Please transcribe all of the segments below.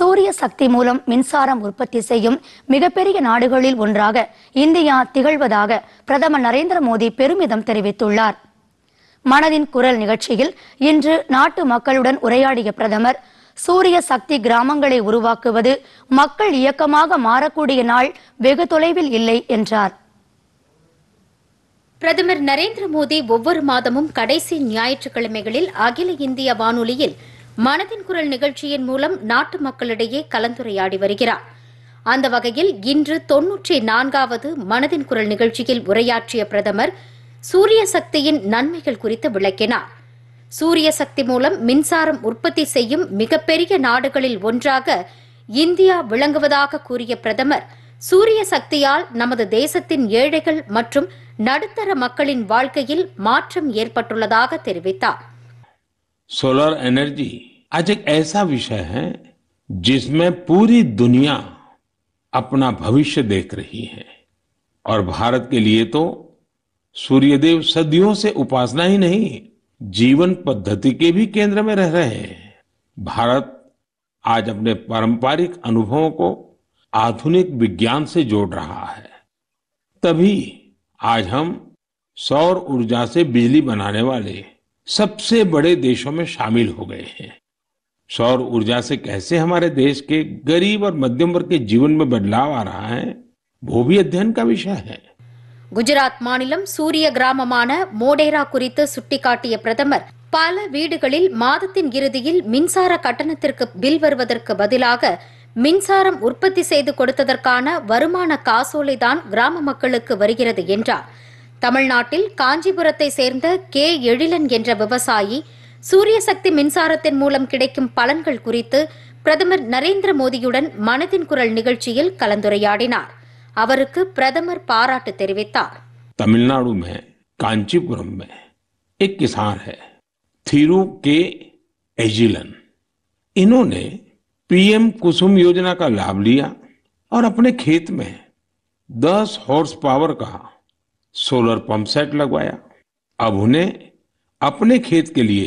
சூரிய சக்தி மூலம் மின்சாரம் உற்பத்தி செய்யும் மிகப்பெரிய நாடுகளில் ஒன்றாக இந்தியா திகழ்வதாக பிரதமர் நரேந்திர மோடி பெருமிதம் தெரிவித்துள்ளார் மனதின் குரல் நிகழ்ச்சியில் இன்று நாட்டு மக்களுடன் உரையாடிய பிரதமர் சூரிய சக்தி கிராமங்களை உருவாக்குவது மக்கள் இயக்கமாக மாறக்கூடிய நாள் வெகு தொலைவில் இல்லை என்றார் பிரதமர் நரேந்திர மோடி ஒவ்வொரு மாதமும் கடைசி ஞாயிற்றுக்கிழமைகளில் அகில இந்திய வானொலியில் மனதின் குரல் நிகழ்ச்சியின் மூலம் நாட்டு மக்களிடையே கலந்துரையாடி வருகிறார் அந்த வகையில் இன்று தொன்னூற்றி நான்காவது மனதின் குரல் நிகழ்ச்சியில் உரையாற்றிய பிரதமர் சூரிய சக்தியின் நன்மைகள் குறித்து விளக்கினார் சூரிய சக்தி மூலம் மின்சாரம் உற்பத்தி செய்யும் மிகப்பெரிய நாடுகளில் ஒன்றாக இந்தியா விளங்குவதாக கூறிய பிரதமர் சூரிய சக்தியால் நமது தேசத்தின் ஏழைகள் மற்றும் நடுத்தர மக்களின் வாழ்க்கையில் மாற்றம் ஏற்பட்டுள்ளதாக தெரிவித்தாா் सोलर एनर्जी आज एक ऐसा विषय है जिसमें पूरी दुनिया अपना भविष्य देख रही है और भारत के लिए तो सूर्यदेव सदियों से उपासना ही नहीं जीवन पद्धति के भी केंद्र में रह रहे हैं भारत आज अपने पारंपरिक अनुभवों को आधुनिक विज्ञान से जोड़ रहा है तभी आज हम सौर ऊर्जा से बिजली बनाने वाले सबसे बड़े देशों में शामिल हो गए हैं सौर ऊर्जा से कैसे हमारे देश के गरीब और मध्यम वर्ग के जीवन में बदलाव आ रहा है वो भी अध्ययन का विषय है குஜராத் மாநிலம் சூரிய கிராமமான மோடேரா குறித்து சுட்டிக்காட்டிய பிரதமர் பல வீடுகளில் மாதத்தின் இறுதியில் மின்சார கட்டணத்திற்கு பில் வருவதற்கு பதிலாக மின்சாரம் உற்பத்தி செய்து கொடுத்ததற்கான வருமான காசோலை தான் கிராம மக்களுக்கு வருகிறது என்றார் தமிழ்நாட்டில் காஞ்சிபுரத்தை சேர்ந்த கே எழிலன் என்ற விவசாயி சூரிய சக்தி மின்சாரத்தின் மூலம் கிடைக்கும் பலன்கள் குறித்து பிரதமர் நரேந்திர மோடியுடன் மனதின் குரல் நிகழ்ச்சியில் கலந்துரையாடினார் அவருக்கு பிரதமர் பாராட்டு தெரிவித்தார் தமிழ்நாடு காஞ்சிபுரம் एक किसान है थीरू के एजिलन इन्होंने पीएम कुसुम योजना का लाभ लिया और अपने खेत में 10 हॉर्स पावर का सोलर पंप सेट लगवाया अब उन्हें अपने खेत के लिए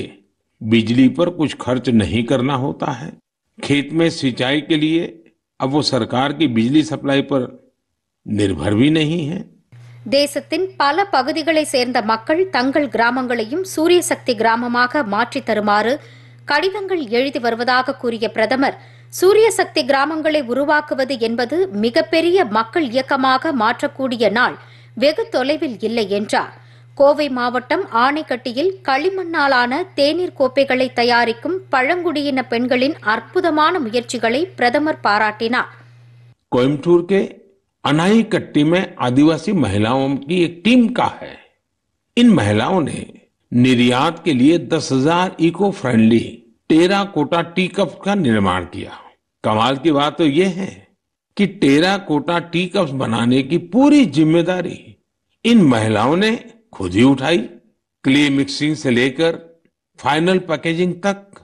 बिजली पर कुछ खर्च नहीं करना होता है खेत में सिंचाई के लिए अब वो सरकार की बिजली सप्लाई पर निर्भर भी नहीं है தேசத்தின் பல பகுதிகளை சேர்ந்த மக்கள் தங்கள் கிராமங்களையும் சூரிய சக்தி கிராமமாக மாற்றி தருமாறு கடிதங்கள் எழுதி வருவதாக கூறிய பிரதமர் சூரிய சக்தி கிராமங்களை உருவாக்குவது என்பது மிகப்பெரிய மக்கள் இயக்கமாக மாற்றக்கூடிய நாள் வெகு தொலைவில் இல்லை என்றார் கோவை மாவட்டம் ஆனைக்கட்டியில் களிமண்ணாலான தேநீர் கோப்பைகளை தயாரிக்கும் பழங்குடியின பெண்களின் அற்புதமான முயற்சிகளை பிரதமர் பாராட்டினார் கோயம்புத்தூர் அனாய்கட்டி ஆதிவாசி மகிழாவும் आदिवासी महिलाओं की एक इन महिलाओं ने निर्यात के लिए 10,000 eco friendly terracotta tea cup का निर्माण कि टेरा कोटा टी कप्स बनाने की पूरी जिम्मेदारी इन महिलाओं ने खुद ही उठाई क्ले मिक्सिंग से लेकर फाइनल पैकेजिंग तक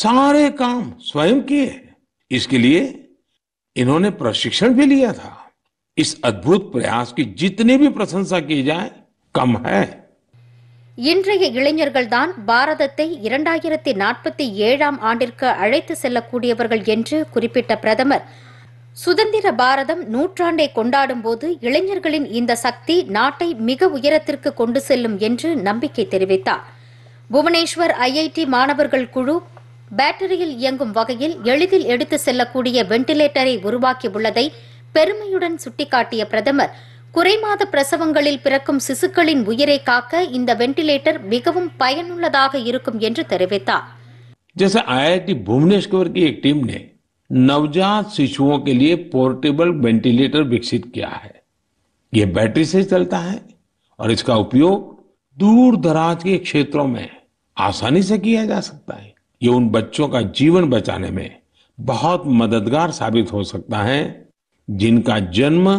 सारे काम स्वयं किए इसके लिए इन्होंने प्रशिक्षण भी लिया था इस अद्भुत प्रयास की जितनी भी प्रशंसा की जाए कम है இன்றைய இளைஞர்கள்தான் பாரதத்தை இரண்டாயிரத்தி நாற்பத்தி ஏழாம் ஆண்டிற்கு அழைத்து செல்லக்கூடியவர்கள் என்று குறிப்பிட்ட பிரதமர் சுதந்திர பாரதம் நூற்றாண்டை கொண்டாடும் போது இளைஞர்களின் இந்த சக்தி நாட்டை மிக உயரத்திற்கு கொண்டு செல்லும் என்று நம்பிக்கை தெரிவித்தார் புவனேஸ்வர் ஐஐடி மாணவர்கள் குழு பேட்டரியில் இயங்கும் வகையில் எளிதில் எடுத்து செல்லக்கூடிய வெண்டிலேட்டரை உருவாக்கியுள்ளதை பெருமையுடன் சுட்டிக்காட்டிய பிரதமர் குறைமாத பிரசவங்களில் பிறக்கும் சிசுக்களின் உயிரை காக்க இந்த வெண்டிலேட்டர் மிகவும் பயனுள்ளதாக இருக்கும் என்று தெரிவித்தார் नवजात शिशुओं के लिए पोर्टेबल वेंटिलेटर विकसित किया है ये बैटरी से चलता है और इसका उपयोग दूर दराज के क्षेत्रों में आसानी से किया जा सकता है ये उन बच्चों का जीवन बचाने में बहुत मददगार साबित हो सकता है जिनका जन्म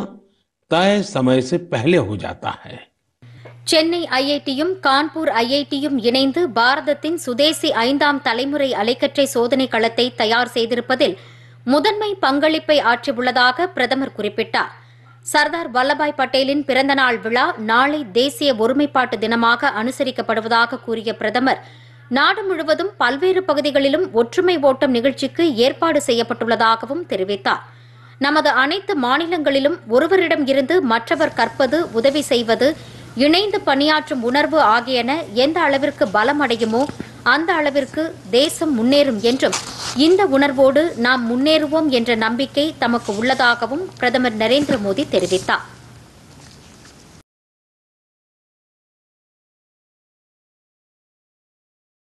तय समय से पहले हो जाता है சென்னை ஐஐடியும் கான்பூர் ஐஐடியும் இணைந்து பாரதத்தின் சுதேசி ஐந்தாம் தலைமுறை அலைக்கற்றை சோதனை களத்தை தயார் செய்திருப்பதில் முதன்மை பங்களிப்பை ஆற்றியுள்ளதாக பிரதமர் குறிப்பிட்டார் சர்தார் வல்லபாய் பட்டேலின் பிறந்தநாள் விழா நாளை தேசிய ஒருமைப்பாட்டு தினமாக அனுசரிக்கப்படுவதாக கூறிய பிரதமர் நாடு முழுவதும் பல்வேறு பகுதிகளிலும் ஒற்றுமை ஓட்டம் நிகழ்ச்சிக்கு ஏற்பாடு செய்யப்பட்டுள்ளதாகவும் தெரிவித்தார் நமது அனைத்து மாநிலங்களிலும் ஒருவரிடம் இருந்து மற்றவர் கற்பது உதவி செய்வது இணைந்து பணியாற்றும் உணர்வு ஆகியன எந்த அளவிற்கு பலமடையுமோ அந்த அளவிற்கு தேசம் முன்னேறும் என்றும் இந்த உணர்வோடு நாம் முன்னேறுவோம் என்ற நம்பிக்கை தமக்கு உள்ளதாகவும் பிரதமர் நரேந்திர மோடி தெரிவித்தார்